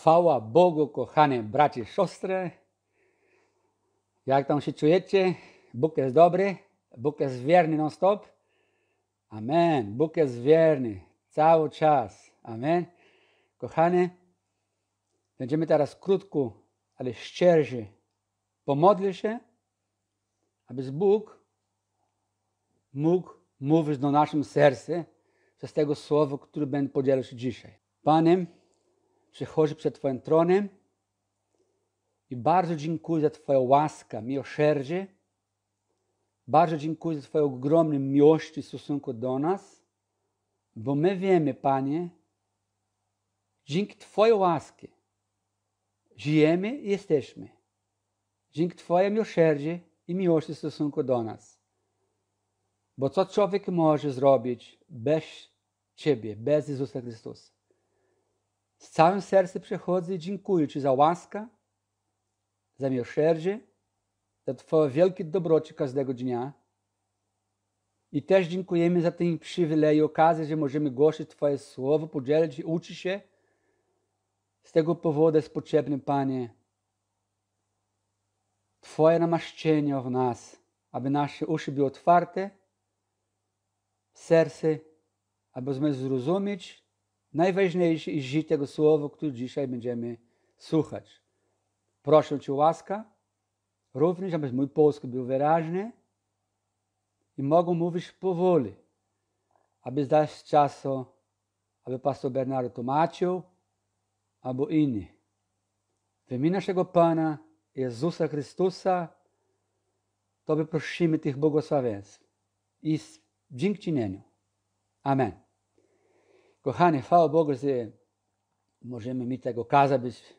Chwała Bogu, kochane bracie, siostry. Jak tam się czujecie? Bóg jest dobry, Bóg jest wierny non-stop. Amen. Bóg jest wierny cały czas. Amen. Kochane, będziemy teraz krótko, ale szczerze pomodlić się, aby Bóg mógł mówić do naszym sercu przez tego słowa, które będę podzielał się dzisiaj. Panem, przychodzi przed Twoim tronem i bardzo dziękuję za Twoją łaskę, miłosierdzie. Bardzo dziękuję za Twoją ogromną miłość i stosunku do nas, bo my wiemy, Panie, dzięki Twojej łasce żyjemy i jesteśmy. Dzięki Twojej miłosierdzie i miłości w stosunku do nas. Bo co człowiek może zrobić bez Ciebie, bez Jezusa Chrystusa? z całym sercem przychodzę dziękuję Ci za łaskę, za miłosierdzie, za Twoje wielkie dobroci każdego dnia. I też dziękujemy za ten przywilej i okazję, że możemy głosić Twoje słowo, podzielić i uczyć się. Z tego powodu jest potrzebny, Panie, Twoje namaszczenie w nas, aby nasze uszy były otwarte, serce, abyśmy zrozumieć najważniejszy i tego słowa, które dzisiaj będziemy słuchać. Proszę Cię łaska, również, aby mój polski był wyraźny i mogą mówić powoli, aby dać czas, aby pastor Bernardo tłumaczył, albo inni. W imię naszego Pana Jezusa Chrystusa Tobie prosimy tych błogosławieństw i dziękczynieniu. Amen. Kochani, chwała Bogu, że możemy mieć tego kazać, być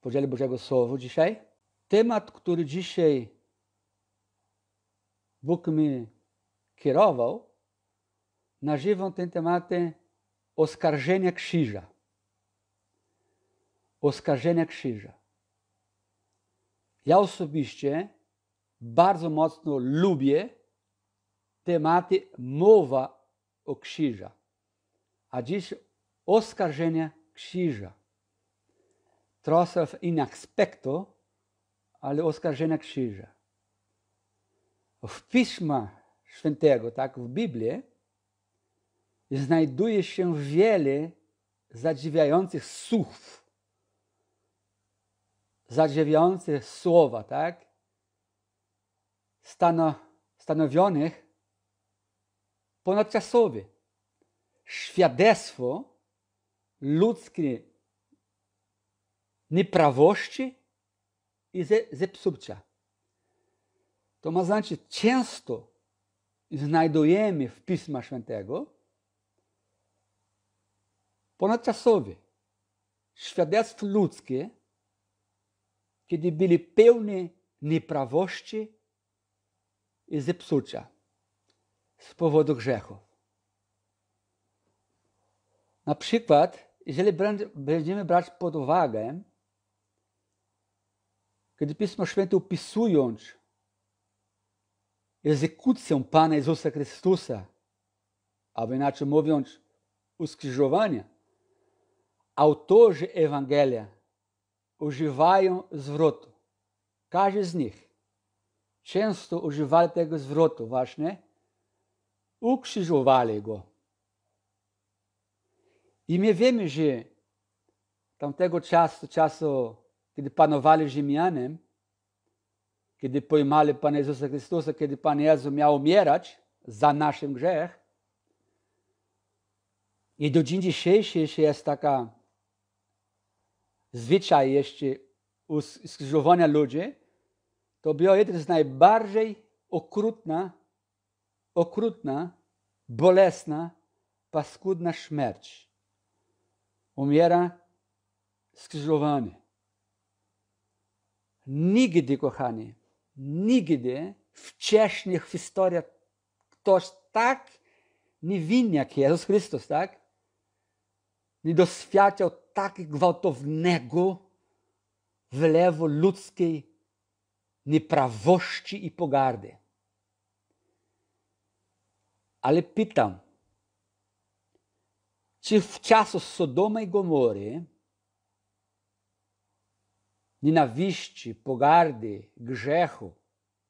podzieli Bożego Słowa dzisiaj. Temat, który dzisiaj Bóg mi kierował, nazywam ten temat oskarżenia krzyża. Oskarżenia krzyża. Ja osobiście bardzo mocno lubię tematy mowa o krzyża a dziś oskarżenia krzyża. Trochę w innym aspektu, ale oskarżenia krzyża. W Pisma Świętego, tak, w Biblii, znajduje się wiele zadziwiających słów, zadziwiających słowa, tak, stanowionych ponadczasowie świadectwo ludzkiej nieprawości i zepsucia. To ma znaczy często znajdujemy w Pisma Świętego ponadczasowe świadectwo ludzkie, kiedy byli pełni nieprawości i zepsucia z powodu grzechu. Na przykład, jeżeli będziemy brać pod uwagę, kiedy Pismo Święte opisując egzekucję Pana Jezusa Chrystusa, albo inaczej mówiąc, uskrzyżowanie, autorzy Ewangelia używają zwrotu. Każdy z nich często używa tego zwrotu właśnie. Ukrzyżowali Go. I my wiemy, że tamtego czasu, czasu, kiedy panowali Rzymianie, kiedy pojmali Pana Jezusa Chrystusa, kiedy Pan Jezus miał umierać za naszym grzech. I do dzień dzisiejszy jeszcze jest taka zwyczaj jeszcze skrzyżowania ludzi, to była jedna z najbardziej okrutna, okrutna, bolesna, paskudna śmierć umiera skrzyżowany. Nigdy, kochani, nigdy wcześniej w historii ktoś tak niewinny jak Jezus Chrystus, tak? Nie doświadczał tak gwałtownego wylewu ludzkiej nieprawości i pogardy. Ale pytam, Ci ciasu Sodoma i e Gomory, nienawiści, pogardy, grzechu,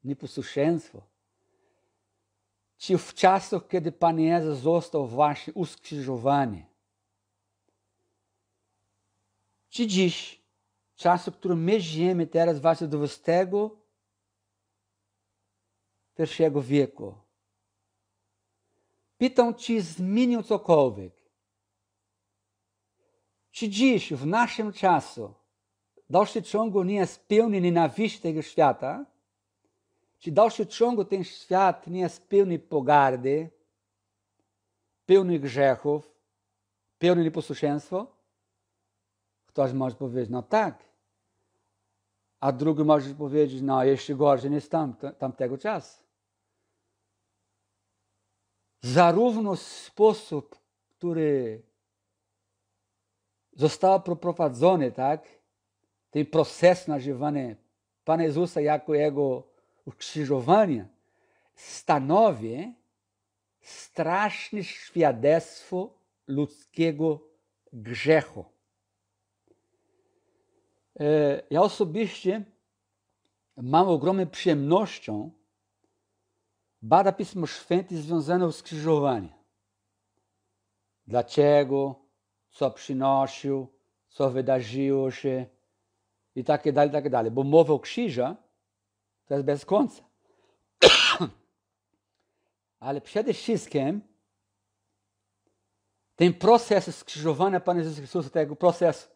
nieposłuszeństwo. Ci w czasach, kiedy Pan Jezus został właśnie uskrzyżowany. Ci dziś, czasu, który my żyjemy teraz, właśnie XXI wieku, pytam ci, zmienił cokolwiek. Czy dziś, w naszym czasu, dalszy ciąg nie jest pełny nienawiści tego świata? Czy dalszy ciąg ten świat nie jest pełny pogardy, pełny grzechów, pełny nieposłuszeństwa? Ktoś może powiedzieć, no tak. A drugi może powiedzieć, no jeszcze gorzej niż tam, tamtego czasu. Zarówno sposób, który została poprowadzony, tak? Ten proces nazywany Pana Jezusa jako jego ukrzyżowania, stanowi straszne świadectwo ludzkiego grzechu. E, ja osobiście mam ogromną przyjemnością bada Pismo Święte związane z krzyżowaniem. Dlaczego? co przynosił, co wydarzyło się i tak dalej, tak dalej. Bo mowa o krzyża to jest bez końca. Ale przede wszystkim ten proces skrzyżowania Pana Jezusa Chrystusa, tego tak proces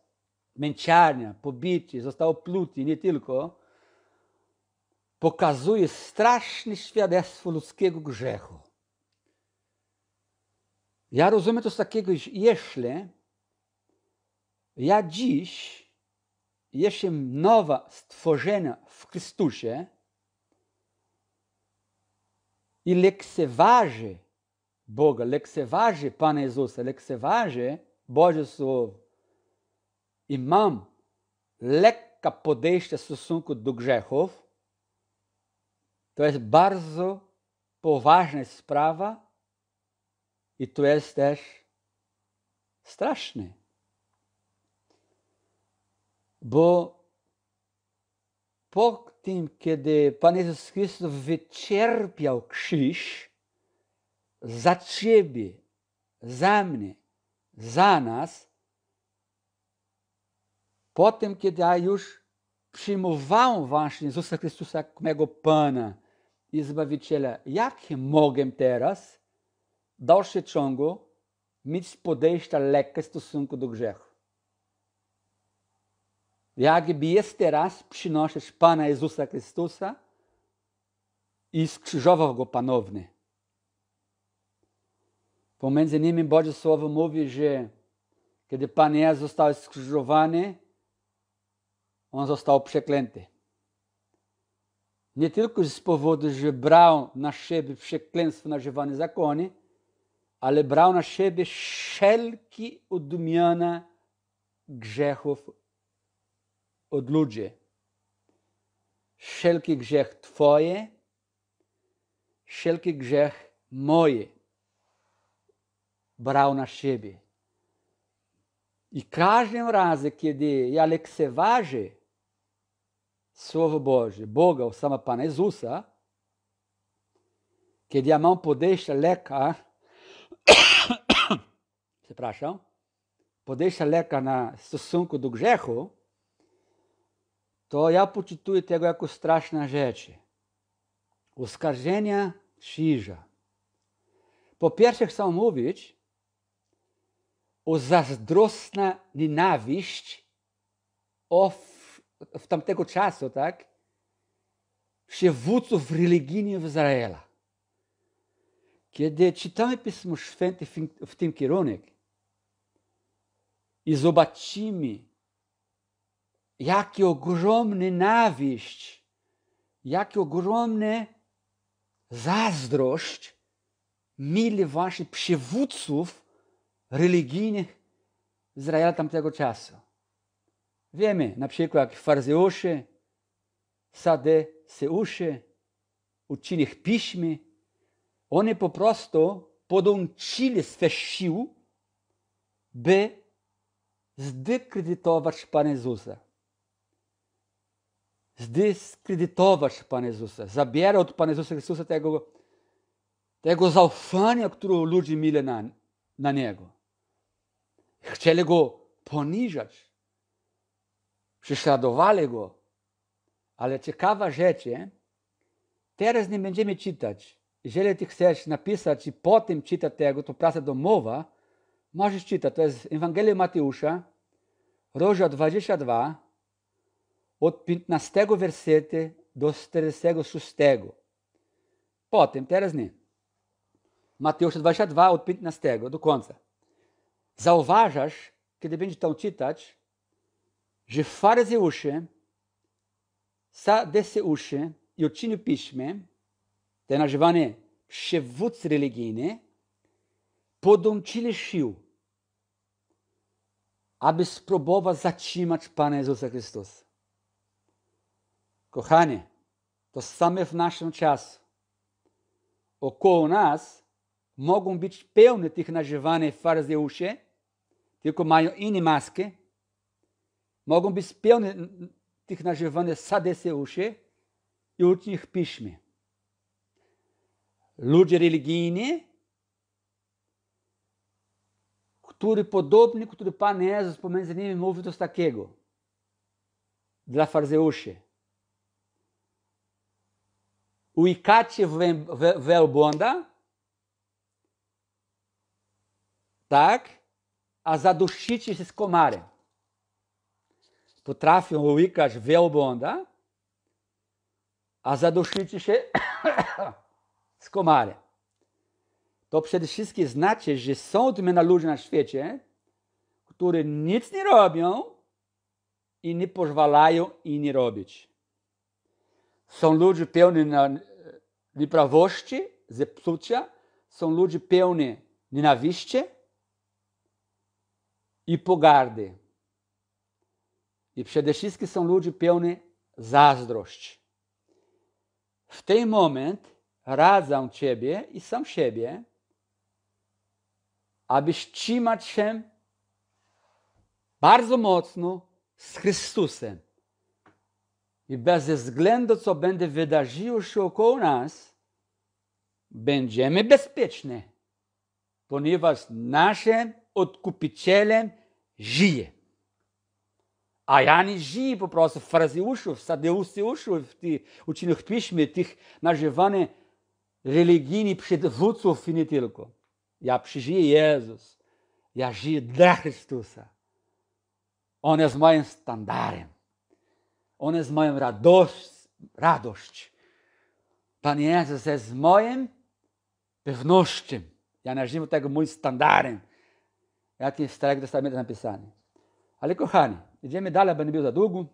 męczarnia, pobici, został pluty, nie tylko, pokazuje straszne świadectwo ludzkiego grzechu. Ja rozumiem to z takiego, jeśli ja dziś jestem nowa stworzenia w Chrystusie i lekceważy Boga, lekceważy Pana Jezusa, lekceważy Boże Słowo. I mam lekka podejście w stosunku do grzechów. To jest bardzo poważna sprawa i to jest też straszne bo po tym, kiedy Pan Jezus Chrystus wycierpiał krzyż za Ciebie, za mnie, za nas, potem, kiedy ja już przyjmowałem właśnie Jezusa Chrystusa jako mego Pana i Zbawiciela, jak mogę teraz w dalszym ciągu mieć podejście lekkie w stosunku do grzechu? jak jest teraz, przynosisz Pana Jezusa Chrystusa i skrzyżował Go Panowny. Pomiędzy nimi Boże Słowo mówi, że kiedy Pan Jezus został skrzyżowany, On został przeklęty. Nie tylko z powodu, że brał na siebie przekleństwo na zakony, ale brał na siebie wszelkie odumiana grzechów od ludzie, wszelki grzech Twoje, wszelki grzech moje brał na siebie. I każdym razem, kiedy ja lekceważę Słowo Boże, Boga, sama Pana Jezusa, kiedy ja mam podejście leka, przepraszam, podejście leka na stosunku do grzechu, to ja poczytuję tego jako straszne rzeczy. Oskarżenia krzyża. Po pierwsze chcę mówić o zazdrosna nienawiść of, w tamtego czasu, tak? Przywódców religijnych Izraela. Kiedy czytamy Pismo Święte w tym kierunku i zobaczymy jaki ogromny nawiść, jaki ogromny zazdrość mieli właśnie przywódców religijnych Izraela tamtego czasu. Wiemy na przykład farzeusze, sadeseusze, uczynych piśmie, oni po prostu podłączyli swe siły, by zdekredytować Pana Jezusa zdyskredytować Pana Jezusa. Zabiera od Pana Jezusa Chrystusa tego, tego zaufania, które ludzie mieli na, na Niego. Chcieli Go poniżać. Prześladowali Go. Ale ciekawa rzecz, teraz nie będziemy czytać. Jeżeli Ty chcesz napisać i potem czytać tego, to praca domowa, możesz czytać. To jest Ewangelia Mateusza, rozdział 22, od 15 wersety do 36. Potem, teraz nie. Mateusz 22, od 15 do końca. Zauważasz, kiedy będziesz tam czytać, że faryzeusze, sadeceusze i uczynił piśmie, te nazywane przywódcy religijni, podłączyli sił, aby spróbować zatrzymać Pana Jezusa Chrystusa. Kochanie, tożsamy w naszym czasie. Około nas mogą być pełne tych nazywanych farzeusze, tylko mają inne maski. Mogą być pełne tych nazywanych sadeceusze i ucznych piśmie. Ludzie religijni, który podobny, który Pan Jezus pomiędzy nimi mówią coś takiego dla farzeusze uikacie wielbłąda, tak, a zadusicie się Tu komarem. Potrafią uikać wielbłąda, a zadusicie się To przede wszystkim znaczy, że są tu ludzi na świecie, którzy nic nie robią i nie pozwalają i nie robić. Są ludzie pełni nieprawości, zepsucia, są ludzie pełni nienawiści i pogardy. I przede wszystkim są ludzie pełni zazdrości. W ten moment radzę Ciebie i sam siebie, aby trzymać się bardzo mocno z Chrystusem. I bez względu, co będzie wydarzyło się około nas, będziemy bezpieczni, ponieważ naszym odkupicielem żyje. A ja nie żyję po prostu frazeuszów, sadeuszów, uczonych piśmie, tych nażywanych religijnych przywódców i nie tylko. Ja żyję Jezus. Ja żyję dla Chrystusa. On jest moim standardem. One mają radość. radość. Pan Jezus jest moim pewnością. Ja nazywam tego mój standardem. Jak jest w Starego Testamentu napisane. Ale kochani, idziemy dalej, bo nie był za długo.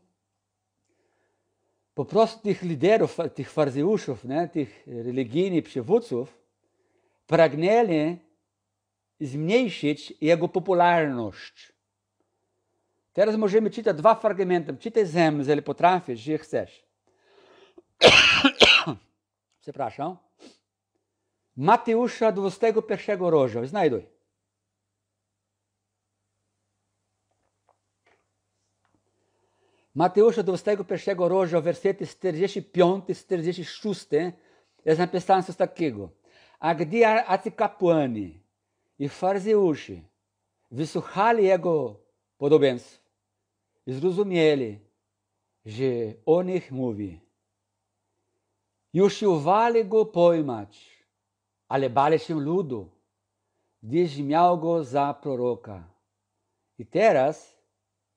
Po prostu tych liderów, tych farzeuszów, nie, tych religijnych przywódców pragnęli zmniejszyć jego popularność. Teraz możemy czytać dwa fragmenty. Czytajmy, jeżeli potrafisz, jeżeli chcesz. Przepraszam. Mateusza 21 rozdział. Znajduj. Mateusza 21 rozdział, wersety 45 i 46 jest napisane coś takiego. A gdy e i faryzeuszy wysłuchali ego podobieństw, zrozumieli, że o nich mówi. Już Usiłowali go pojmać, ale bali się ludu, gdyż miał go za proroka. I teraz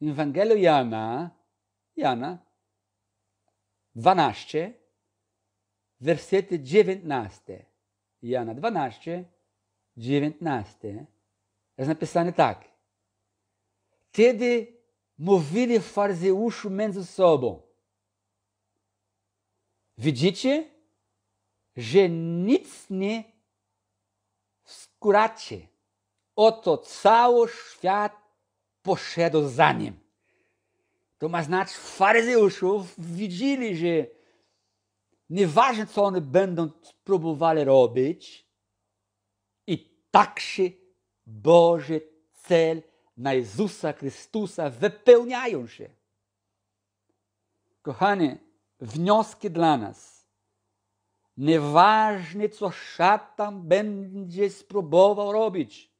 w Ewangelii Jana, Jana 12, wersety 19. Jana 12, 19. Jest napisane tak. Wtedy mówili faryzeusze między sobą. Widzicie, że nic nie skuracie, Oto cały świat poszedł za nim. To ma znaczy, faryzeuszów widzieli, że nieważne co oni będą próbować robić, i tak się Boży cel na Jezusa Chrystusa wypełniają się. Kochanie, wnioski dla nas. Nieważne, co szatan będzie spróbował robić.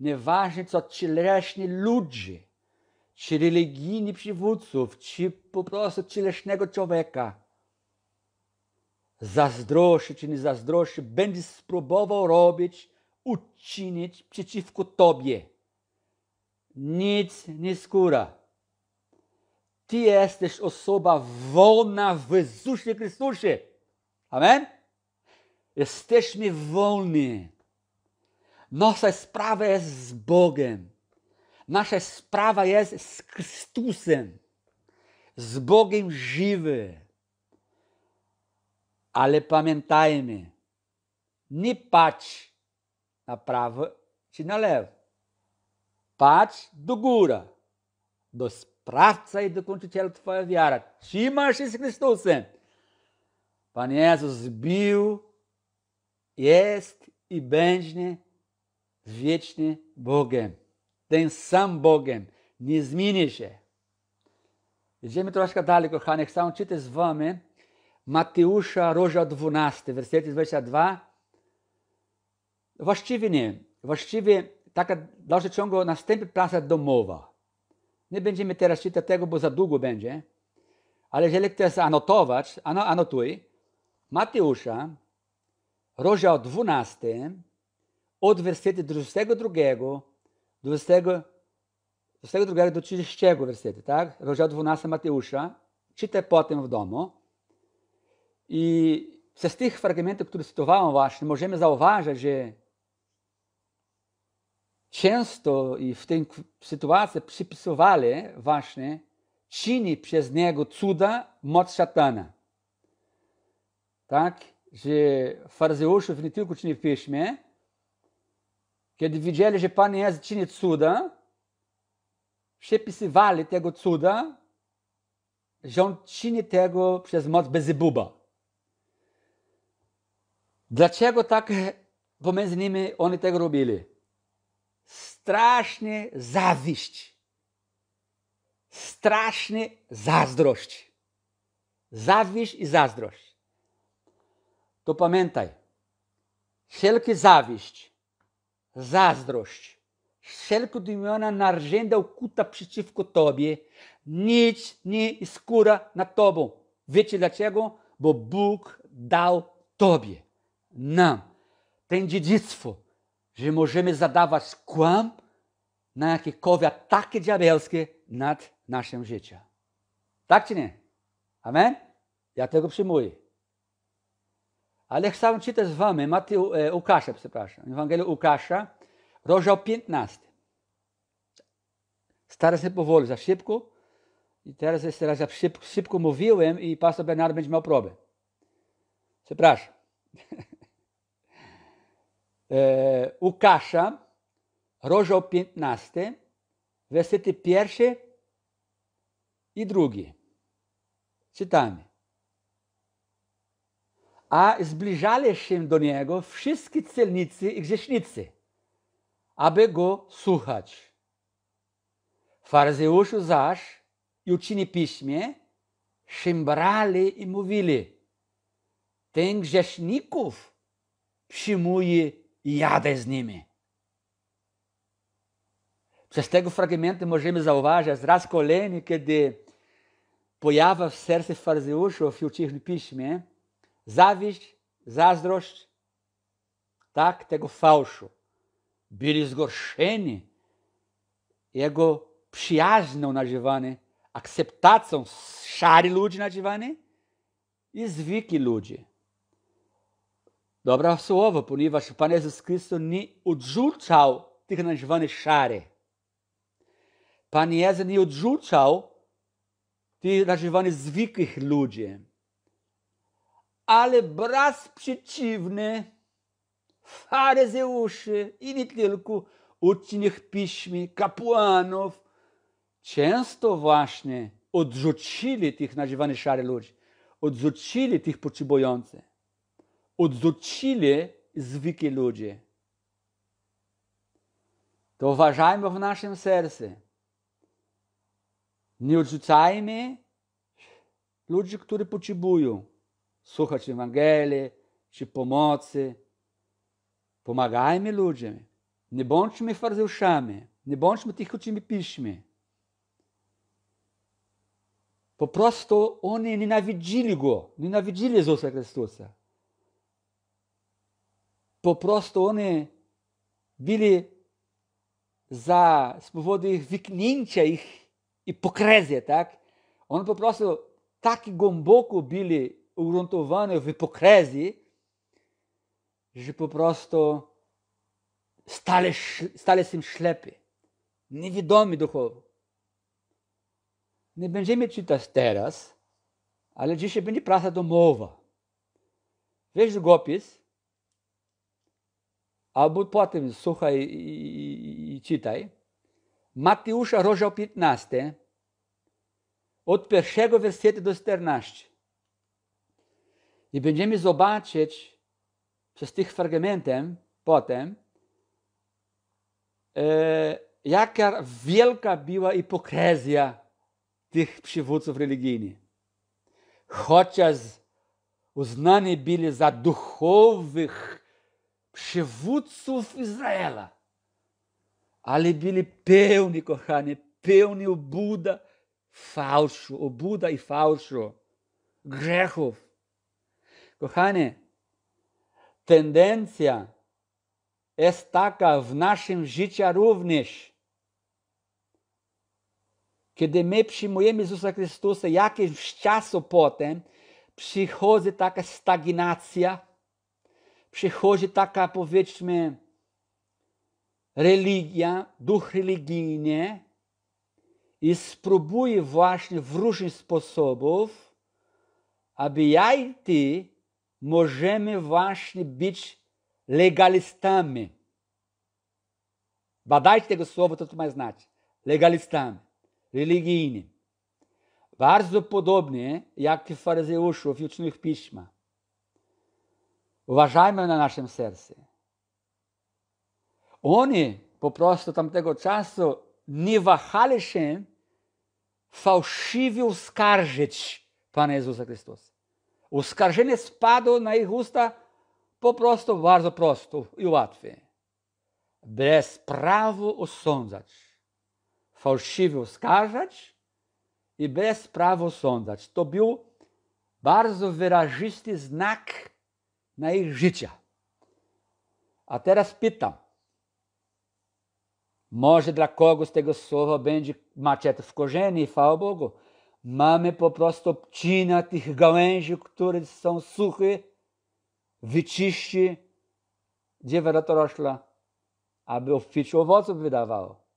Nieważne, co leśni ludzie, czy religijni przywódców, czy po prostu leśnego człowieka zazdrości czy nie zazdrości, będzie spróbował robić, uczynić przeciwko Tobie nic nie skóra. Ty jesteś osoba wolna w Jezusie Chrystusie. Amen? Jesteśmy wolni. Nasza sprawa jest z Bogiem. Nasza sprawa jest z Chrystusem. Z Bogiem żywy. Ale pamiętajmy, nie patrz na prawo czy na lewo pați do góra, e do praca i do kończy ciała Twoja wiara. Trzymasz się z Chrystusem. Pan Jezus był, jest i e będzie wiecznie Bogiem. Ten sam Bogiem. Nie zmieni się. Idziemy troszkę dalej, kochani. Chcę czytać z Wami Mateusza, rozdział 12, werset 22. Właściwie nie. Właściwie taka dalsze ciągu następna praca domowa. Nie będziemy teraz czytać tego, bo za długo będzie. Ale jeżeli chcesz anotować, anotuj. Mateusza, rozdział 12, od wersetu 22, 22 do 30 wersetu, tak? Rozdział 12 Mateusza. Czytaj potem w domu. I z tych fragmentów, które cytowałem właśnie, możemy zauważyć, że często i w tej sytuacji przypisywali właśnie czyni przez niego cuda moc szatana. Tak, że faryzeuszów nie tylko czyni w piśmie, kiedy widzieli, że Pan Jezus czyni cuda, przypisywali tego cuda, że on czyni tego przez moc Bezebuba. Dlaczego tak pomiędzy nimi oni tego robili? strasznie zawiść, strasznie zazdrość. Zawiść i zazdrość. To pamiętaj, wszelkie zawiść, zazdrość, wszelkie dymiona narzędzia ukuta przeciwko Tobie, nic nie skóra na Tobą. Wiecie dlaczego? Bo Bóg dał Tobie, nam, ten dziedzictwo, że możemy zadawać kłam na jakiekolwiek takie diabelskie nad naszym życiem. Tak czy nie? Amen? Ja tego przyjmuję. Ale chciałem czytać z wami Mateu, e, Łukasza, przepraszam, Ewangelię Łukasza, rozdział 15. Staram się powoli, za szybko. I teraz jeszcze raz za szybko, szybko mówiłem i pastor Bernard będzie miał problem. Przepraszam. E, u Kasza, rozdział 15, wersety pierwszy i drugi. Czytamy. A zbliżali się do niego wszyscy celnicy i grzesznicy, aby go słuchać. Faryzeuszu zaś i uczyni piśmie szymbrali i mówili, ten grzeszników przyjmuje Jades nimi. Vocês tego o fragmento de Możemy zauważyć, raz kolejny, kiedy pojawia w serce faryzeuszy w Ucichnym Piśmie zawiść, zazdrość, tak, tego fałszu. Byli zgorszeni jego przyjaźnią nazywany, akceptacją szary ludzi nazywany i zwykli ludzi. Dobra słowo, ponieważ Pan Jezus Chrystus nie odrzucał tych nazwanych szarych. Pan Jezus nie odrzucał tych nazywanych zwykłych ludzi. Ale braz przeciwny, faryzeuszy i nie tylko uczniów piśmi, kapłanów, często właśnie odrzucili tych nazywanych szarych ludzi, odrzucili tych potrzebujących odrzucili zwykli ludzie. To uważajmy w naszym sercu. Nie odrzucajmy ludzi, którzy potrzebują słuchać Ewangelii czy pomocy. Pomagajmy ludziom. Nie bądźmy faryzeuszami. Nie bądźmy tych, którzy piszmy. Po prostu oni nienawidzili Go, nienawidzili Jezusa Chrystusa po prostu oni byli za, z powodu ich wiknięcia, ich hipokryzję, tak? Oni po prostu tak głęboko byli ugruntowani w hipokryzji, że po prostu stale, stale się ślepy, niewidomi duchowo. Nie będziemy czytać teraz, ale dzisiaj będzie praca domowa. Weź długopis albo potem słuchaj i, i czytaj. Mateusza, rozdział 15, od pierwszego wersetu do 14. I będziemy zobaczyć przez tych fragmentem potem, e, jaka wielka była hipokryzja tych przywódców religijnych. Chociaż uznani byli za duchowych przywódców Izraela. Ale byli pełni, kochani, pełni obuda, Buda fałszu, u Buda i fałszu, grzechów. Kochani, tendencja jest taka w naszym życiu również. Kiedy my przyjmujemy Jezusa Chrystusa, jakimś czasu potem przychodzi taka stagnacja, przychodzi taka powiedzmy religia, duch religijny i spróbuje właśnie w różnych sposobów, aby ja i ty możemy właśnie być legalistami. Badajcie tego słowa, to tu ma znać. Legalistami, religijni. Bardzo podobnie jak faryzeuszów w uczniów Piśma uważajmy na naszym sercu. Oni po prostu tamtego czasu nie wahali się fałszywie uskarżyć Pana Jezusa Chrystusa. Uskarżenie spadło na ich usta po prostu bardzo prosto i łatwo, Bez prawa osądzać. Fałszywie oskarżać i bez prawa osądzać. To był bardzo wyrazisty znak na Egipcia. A teraz pytam. Może dla kogoś tego słowa będzie macie w korzeni, chwała Bogu. Mamy po prostu obcina tych gałęzi, które są suche, wyczyści dziewięć rośla, aby obfić owoców wydawało.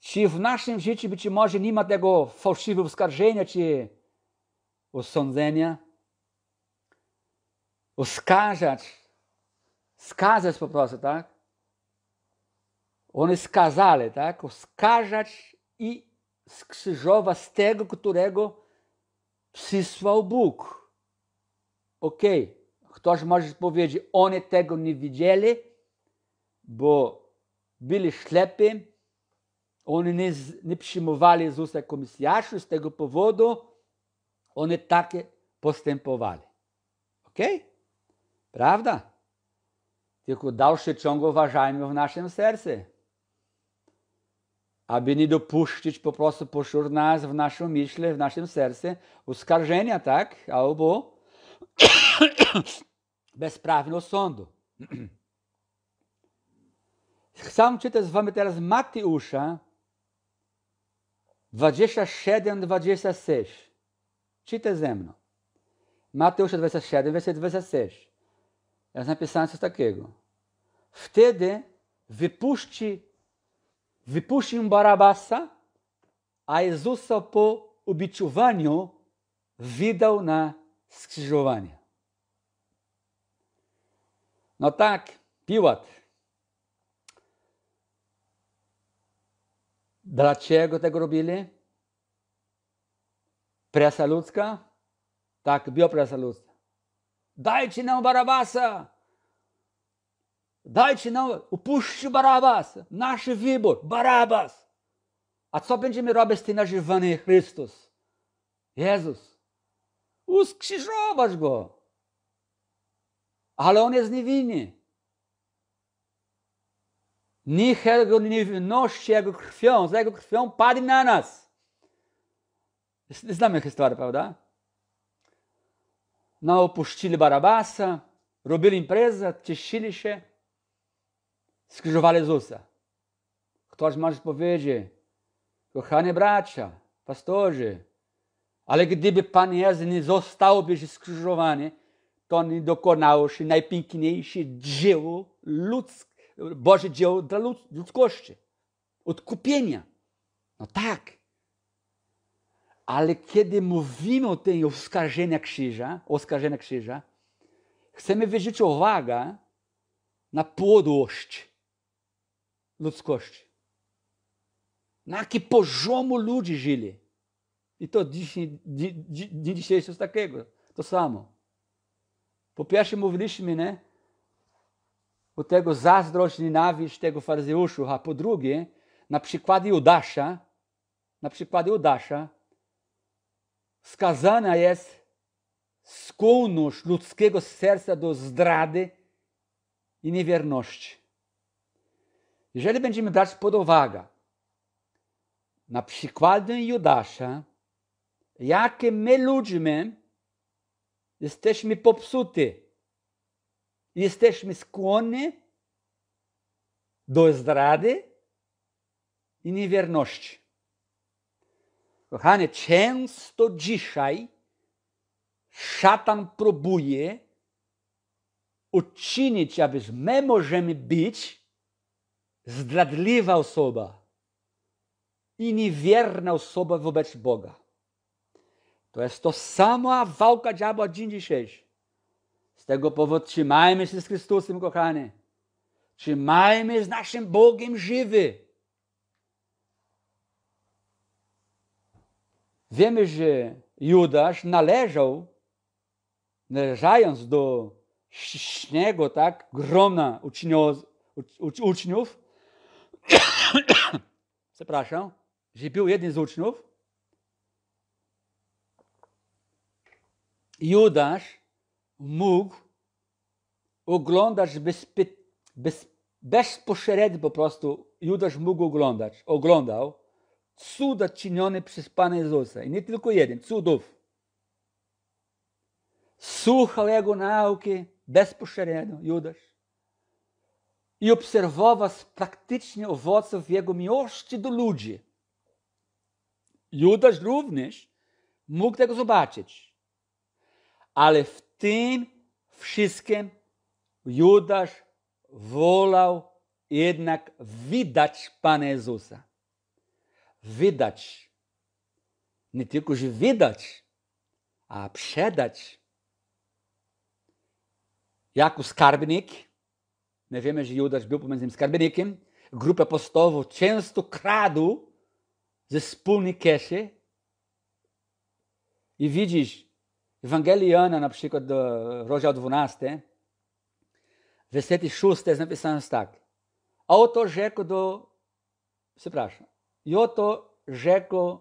Czy w naszym życiu być może nie ma tego fałszywego oskarżenia czy osądzenia? oskarżać, skazać po prostu, tak? One skazali, tak? Oskarżać i skrzyżować z tego, którego przysłał Bóg. Okej, okay. ktoś może powiedzieć, oni tego nie widzieli, bo byli ślepi. oni nie, nie przyjmowali Jezusa jako Mesjasza, z tego powodu oni takie postępowali. Okej? Okay? Prawda? Tylko dalszy ciąg uważajmy w naszym sercu, aby nie dopuścić po prostu pośród nas, w naszym myśle, w naszym sercu uskarżenia, tak? Albo bezprawnego sądu. Chcę czytać z wami teraz Mateusza 27-26. Czytaj ze mną. Mateusza 27, 26 jest napisane coś takiego. Wtedy wypuści, wypuścił Barabasa, a Jezusa po ubiciowaniu widział na skrzyżowanie. No tak, Piłat. Dlaczego tego robili? Presa ludzka? Tak, biopresa ludzka. Dai-te não Barabassa! não, o upuśćcie Barabas, nasz vibor Barabas. A co będziemy robić z tym nażywany Chrystus? Jezus. Uskrzyżować go. não on o niewinny. Niech jego niewinności, jego krwią, za jego krwią padnie na nas. Znamy historię, prawda? naopuścili Barabasa, robili imprezę, cieszyli się, skrzyżowali Jezusa. Ktoś może powiedzieć, kochani bracia, pastorzy, ale gdyby Pan Jezus nie zostałby skrzyżowany, to nie dokonało się najpiękniejsze dzieło ludzkie, Boże dzieło dla ludzkości, odkupienia. No tak. Ale kiedy mówimy o tym oskarżenia krzyża, oskarżenia krzyża, chcemy zwrócić uwagę na podłość ludzkości. Na jaki poziomu ludzie żyli. I to dzisiaj, dzień dzisiejszy jest takiego, to samo. Po pierwsze mówiliśmy, nie? O tego zazdrość, nienawiść tego faryzeusza, a po drugie, na przykładzie Judasza, na przykładzie Judasza, skazana jest skłonność ludzkiego serca do zdrady i niewierności. Jeżeli będziemy brać pod uwagę na przykładzie Judasza, jakie my ludźmi jesteśmy popsuty, jesteśmy skłonni do zdrady i niewierności. Kochanie, często dzisiaj szatan próbuje uczynić, aby my możemy być zdradliwa osoba i niewierna osoba wobec Boga. To jest to samo walka diabła dzień dzisiejszy. Z tego powodu trzymajmy się z Chrystusem, kochani. Trzymajmy z naszym Bogiem żywy. Wiemy, że Judasz należał, należając do śniego, tak, grona uczniów, przepraszam, że był jeden z uczniów, Judasz mógł oglądać bez, bezpośrednio po prostu, Judasz mógł oglądać, oglądał cuda czynione przez Pana Jezusa. I nie tylko jeden, cudów. Słuchał Jego nauki bezpośrednio Judasz i obserwował praktycznie owoców Jego miłości do ludzi. Judasz również mógł tego zobaczyć. Ale w tym wszystkim Judasz wolał jednak widać Pana Jezusa wydać. Nie tylko, że wydać, a przedać. Jako skarbnik, nie wiemy, że Judasz był pomiędzy skarbnikiem, grupa apostolów często kradł ze wspólnej kieszeni. I widzisz, Ewangeliana, na przykład rozdział 12, wersety 6 jest napisane tak. Oto rzekł do, przepraszam, i oto rzekł,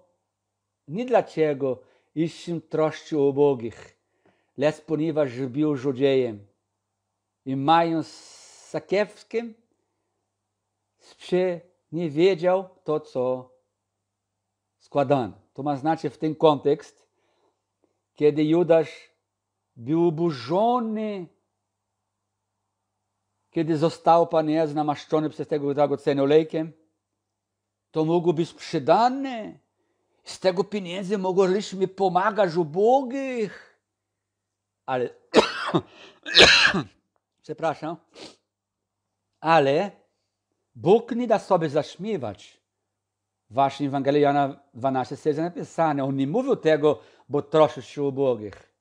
nie dlaczego iścim troszczy bogich, lecz ponieważ był Żudziejem i mają sakiewskim, się nie wiedział to, co składano. To ma znaczy w tym kontekst, kiedy Judasz był oburzony, kiedy został Pan Jezus namaszczony przez tego dragocennym olejkiem, to mogło być sprzedane. Z tego pieniędzy mogliśmy pomagać ubogich. Ale, przepraszam, ale Bóg nie da sobie zaśmiewać. Właśnie w Ewangelii Jana 12, 6 napisane. On nie mówił tego, bo troszczył się ubogich.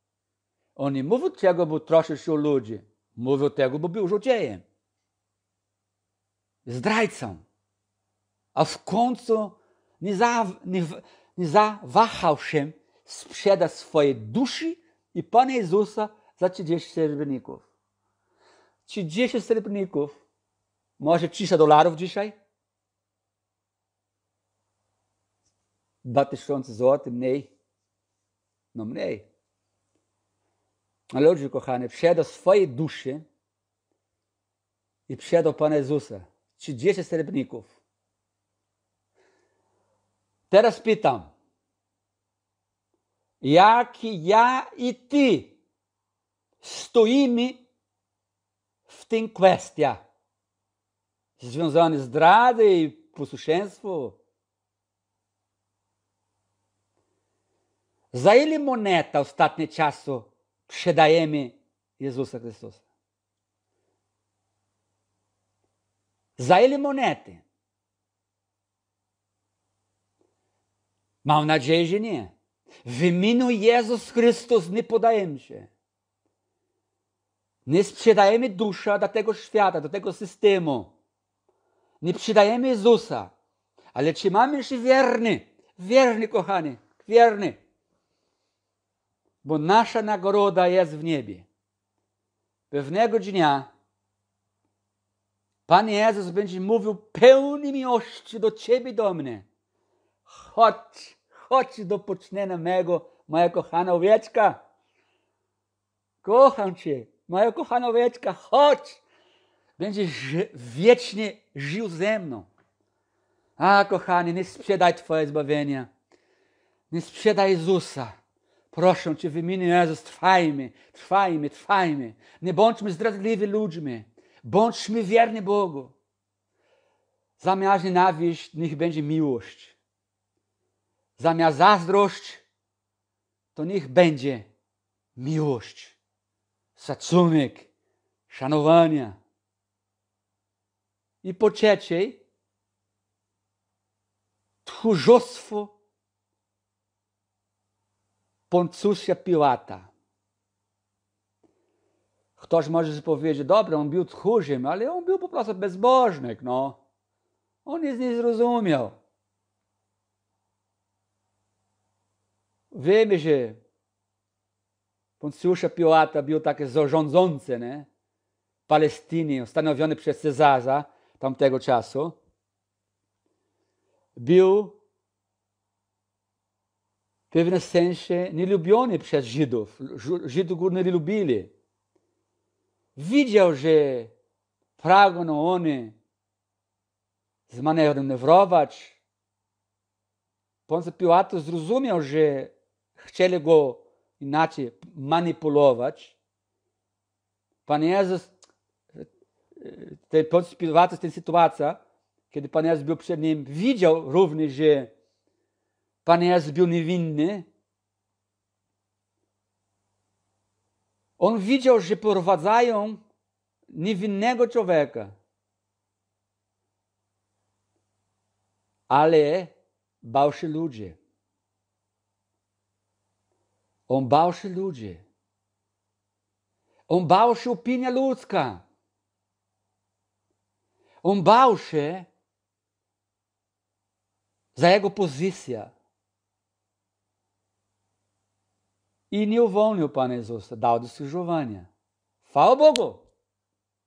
On nie mówił tego, bo troszczył się ludzi. Mówił tego, bo był żołdziejem. Zdrajcą a w końcu nie, za, nie, nie zawahał się sprzedać swojej duszy i Pana Jezusa za 30 srebrników. 30 srebrników, może 300 dolarów dzisiaj? 2000 zł, mniej. No mniej. Ale ludzie kochani, przyjadą swoje duszy i przyjadą Pana Jezusa. 30 srebrników. teraspitam. Jak já e ti stoimi w tym kwestia. Związany z zdrady i posłuszeństwo. Za ile moneta ostatnie czasu sprzedajemy Jezusa Chrystusa? Za ile monety? Mam nadzieję, że nie. W imieniu Jezus Chrystus nie podajemy się. Nie sprzedajemy dusza do tego świata, do tego systemu. Nie sprzedajemy Jezusa. Ale mamy, się wierny. Wierny, kochany. Wierny. Bo nasza nagroda jest w niebie. Pewnego dnia Pan Jezus będzie mówił pełni miłości do Ciebie, do mnie. Chodź chodź do pocznienia mego, moja kochana owieczka. Kocham Cię, moja kochana owieczka, chodź. Będziesz wiecznie żył ze mną. A, kochany, nie sprzedaj Twoje zbawienia. Nie sprzedaj Jezusa. Proszę Cię w imieniu Jezus, trwajmy, trwajmy, trwajmy. Nie bądźmy zdradliwi ludźmi. Bądźmy wierni Bogu. Zamiast nienawiść, niech będzie miłość zamiast zazdrość, to niech będzie miłość, szacunek, szanowania. I po trzecie, tchórzostwo Poncusia pilata, Ktoś może powiedzieć, dobrze, on był tchórzem, ale on był po prostu bezbożnik, no. On nic nie zrozumiał. wiemy, że Poncjusza Piłata był takie rządzący, nie? Palestynie, ustanowiony przez Cezarza tamtego czasu, był w pewnym sensie nielubiony przez Żydów. Żydów go nie lubili. Widział, że pragną oni wrować, Ponce Piłato zrozumiał, że chcieli go inaczej manipulować. Pan Jezus, e, ten, podspiewając tę sytuację, kiedy Pan Jezus był przed nim, widział również, że Pan Jezus był niewinny. On widział, że prowadzają niewinnego człowieka. Ale bał się ludzie. On bał się ludzi. On bał się opinia ludzka. On bał się za jego pozycja. I nie uwolnił Pan Jezus, dał do skrzyżowania. Chwała Bogu!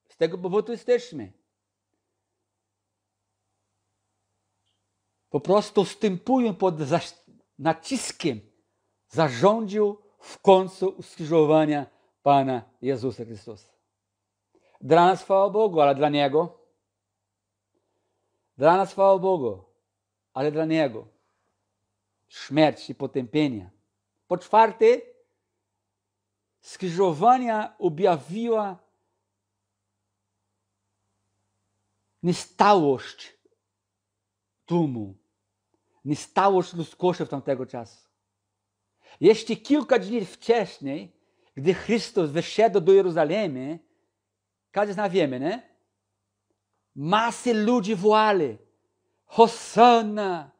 Z tego powodu jesteśmy. Po prostu wstępują pod naciskiem zarządził w końcu uskrzyżowania Pana Jezusa Chrystusa. Dla nas chwała Bogu, ale dla Niego. Dla nas chwała Bogu, ale dla Niego. Śmierć i potępienie. Po czwarte, skrzyżowania objawiła niestałość tłumu, niestałość ludzkości w tamtego czasu. Este kilka de Nifchesne, de Cristo, vestido do Jerusalém, né? cades na vieme, né? Mas ludi voale, Rossana,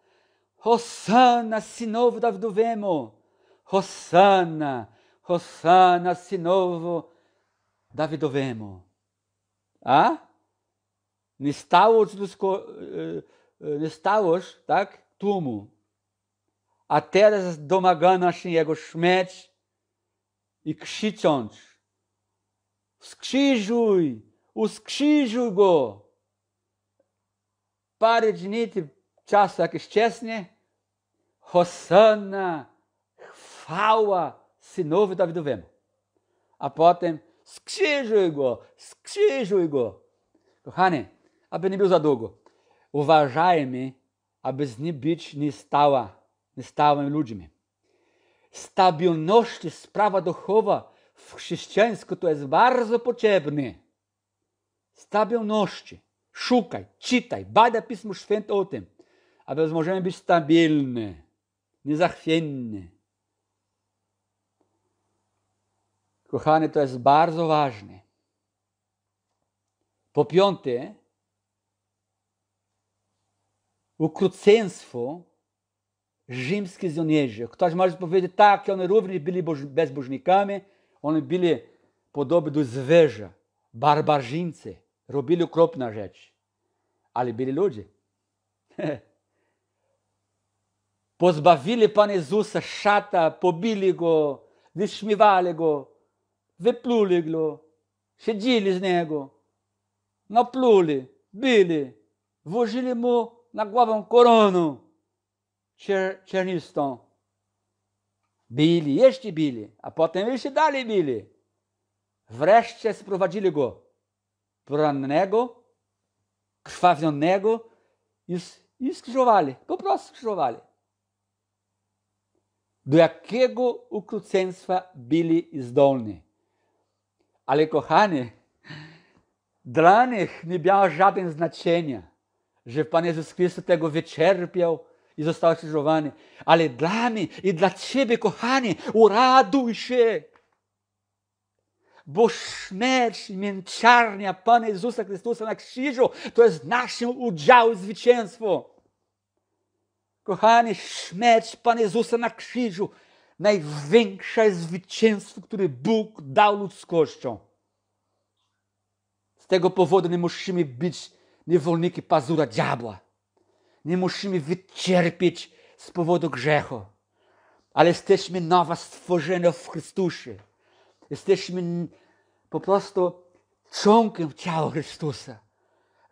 Rossana, sinovo da vemo, Rossana, Rossana, novo da vemo. Ah? Nestavos dos. Eh, eh, Nestavos, tá? Tumo, até as domaganashin ego shmet e kshichont. Os kshijui, os kshijugo. Pare de nit, tchassakishchesne, hosana, fala, se novo Davi do Vemo. Apotem, skshijugo, skshijugo. Hane, abenibiusadugo. O a abesnibit nistawa. z ludźmi. Stabilność sprawa duchowa w chrześcijaństwie to jest bardzo potrzebne. stabilność Szukaj, czytaj, bada Pismo Święte o tym, aby możemy być stabilni, niezachwienni. Kochani, to jest bardzo ważne. Po piąte, ukrucieństwo rzymski żołnierze. Ktoś może powiedzieć tak, oni również byli bezbożnikami, oni byli podobni do zveja, barbarzyńcy, robili okropne rzeczy. Ale byli ludzie. Pozbawili Pana Jezusa szata, pobili go, wyśmiewali go, wypluli go, siedzili z niego, napluli, bili, włożyli mu na głowę koronę. Czernistą. Bili, jeszcze bili, a potem jeszcze dalej bili. Wreszcie sprowadzili go porannego, krwawionego i, i skrzyżowali. Po prostu skrzyżowali. Do jakiego ukruceństwa byli zdolni. Ale kochani, dla nich nie miało żadnego znaczenia, że Pan Jezus Chrystus tego wyczerpiał, i został krzyżowany. Ale dla mnie i dla Ciebie, kochanie, uraduj się! Bo śmierć i męczarnia Pana Jezusa Chrystusa na krzyżu to jest naszym i zwycięstwo. Kochanie, śmierć Pana Jezusa na krzyżu największe zwycięstwo, które Bóg dał ludzkością. Z tego powodu nie musimy być niewolniki pazura diabła. Nie musimy wycierpieć z powodu grzechu, ale jesteśmy nowa stworzenia w Chrystusie. Jesteśmy po prostu członkiem ciała Chrystusa.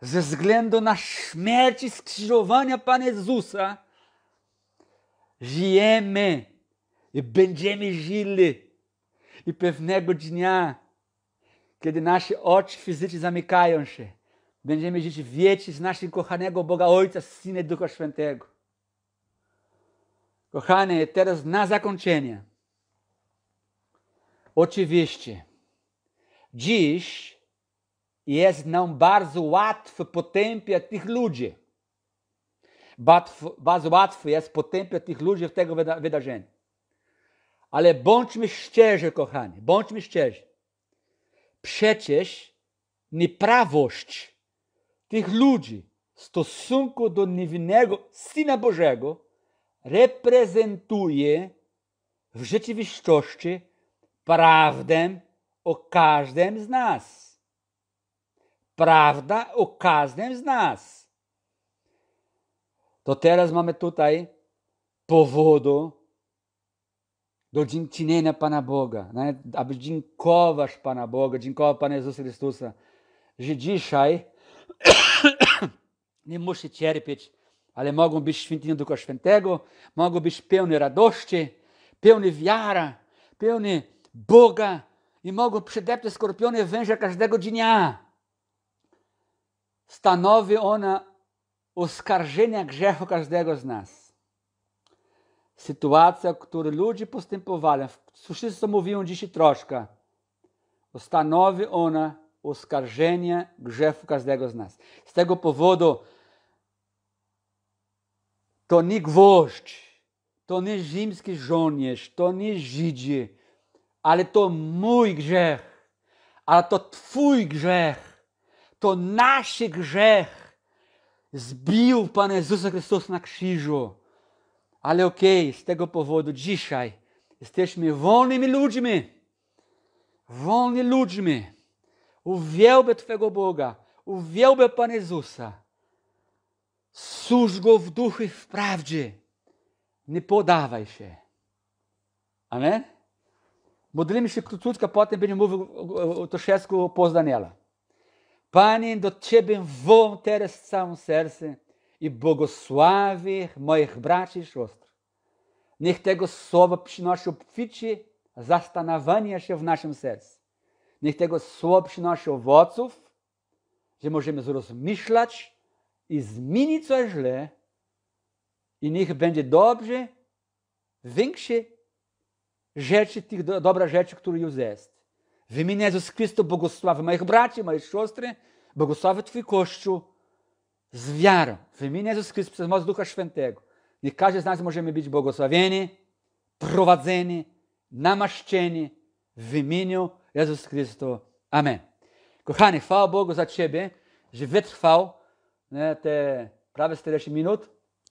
Ze względu na śmierć i skrzyżowania Pana Jezusa żyjemy i będziemy żyli. I pewnego dnia, kiedy nasze oczy fizycznie zamykają się, Będziemy żyć wiecie z naszym kochanego Boga Ojca, Syna i Ducha Świętego. teraz na zakończenie. Oczywiście, dziś jest nam bardzo łatwo potępiać tych ludzi. Bardzo łatwo jest potępiać tych ludzi w tego wydarzeniu. Ale bądźmy szczerzy, kochani, bądźmy szczerzy. Przecież nieprawość tych ludzi w stosunku do niewinnego Syna Bożego reprezentuje w rzeczywistości prawdę o każdym z nas. Prawda o każdym z nas. To teraz mamy tutaj powodu do dziękczynienia Pana Boga, aby dziękować Pana Boga, dziękować Pana Jezusa Chrystusa, że dzisiaj nie musi cierpieć, ale mogą być świętymi Ducha Świętego, mogą być pełni radości, pełni wiara, pełni Boga i mogą przydeptać skorpiony węża każdego dnia. Stanowi ona oskarżenia grzechu każdego z nas. Sytuacja, w której ludzie postępowali, w słyszycie, co mówiłem dzisiaj troszkę, stanowi ona oskarżenie grzechu każdego z nas. Z tego powodu to nie gwoźdź, to nie rzymski żołnierz, to nie Żydzi, ale to mój grzech, ale to Twój grzech, to nasz grzech zbił Pan Jezusa Chrystus na krzyżu. Ale okej, okay, z tego powodu dzisiaj jesteśmy wolnymi ludźmi. wolnymi ludźmi. Uwielbię Twego Boga, uwielbię Pana Jezusa. Służ Go w duchu i w prawdzie. Nie podawaj się. Amen? Modlimy się króciutko, potem będę mówił troszeczkę o Daniela. Panie, do Ciebie wołam teraz z całym sercem i błogosławię moich braci i siostr. Niech tego słowa przynosi obficie zastanawianie się w naszym sercu. Niech tego słowo przynosi owoców, że możemy zrozmyślać i zmienić coś źle i niech będzie dobrze, większe rzeczy, tych do, dobra rzeczy, które już jest. W imieniu Jezus Chrystus błogosławy moich braci, moje siostry, błogosławy Twój Kościół z wiarą. W imieniu Jezus Chrystus przez moc Ducha Świętego. Niech każdy z nas możemy być błogosławieni, prowadzeni, namaszczeni w imieniu Jezus Chrystus. Amen. Kochany, chwała Bogu za Ciebie, że wytrwał nie, te prawie 40 minut